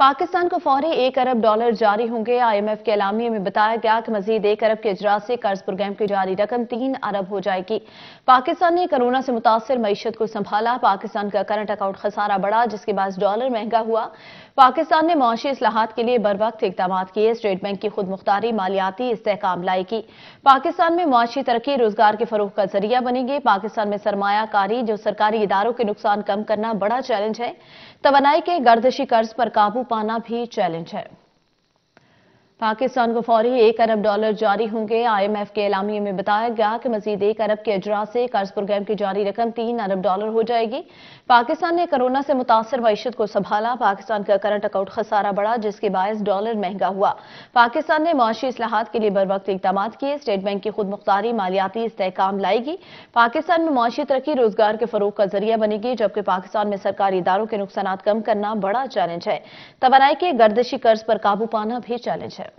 पाकिस्तान को फौरी एक अरब डॉलर जारी होंगे आईएमएफ के अलामिया में बताया गया कि मजीद एक अरब के अजरा से कर्ज प्रोग्राम की जारी रकम तीन अरब हो जाएगी पाकिस्तान ने कोरोना से मुतासर मीशत को संभाला पाकिस्तान का करंट अकाउंट खसारा बढ़ा जिसके बाद डॉलर महंगा हुआ पाकिस्तान ने मुशी असलाहत के लिए बर वक्त इकदाम किए स्टेट बैंक की खुद मुख्तारी मालियाती इसकाम लाएगी पाकिस्तान में मुआशी तरक्की रोजगार के फरोह का जरिया बनेगी पाकिस्तान में सरमाकारी जो सरकारी इदारों के नुकसान कम करना बड़ा चैलेंज है तोनाई के गर्दशी कर्ज पर काबू पाना भी चैलेंज है पाकिस्तान को फौरी एक अरब डॉलर जारी होंगे आईएमएफ के एलामी में बताया गया कि मजीद एक अरब के अजरा से कर्ज प्रोग्राम की जारी रकम तीन अरब डॉलर हो जाएगी पाकिस्तान ने कोरोना से मुतासर मीशत को संभाला पाकिस्तान का करंट अकाउंट खसारा बढ़ा जिसके बायस डॉलर महंगा हुआ पाकिस्तान ने मुआशी असलाहत के लिए बर वक्त इकदाम किए स्टेट बैंक की खुद मुख्तारी मालियाती इसकाम लाएगी पाकिस्तान में मुआशी तरक्की रोजगार के फरोग का जरिया बनेगी जबकि पाकिस्तान में सरकारी इदारों के नुकसान कम करना बड़ा चैलेंज है तोनाई के गर्दशी कर्ज पर काबू पाना भी चैलेंज है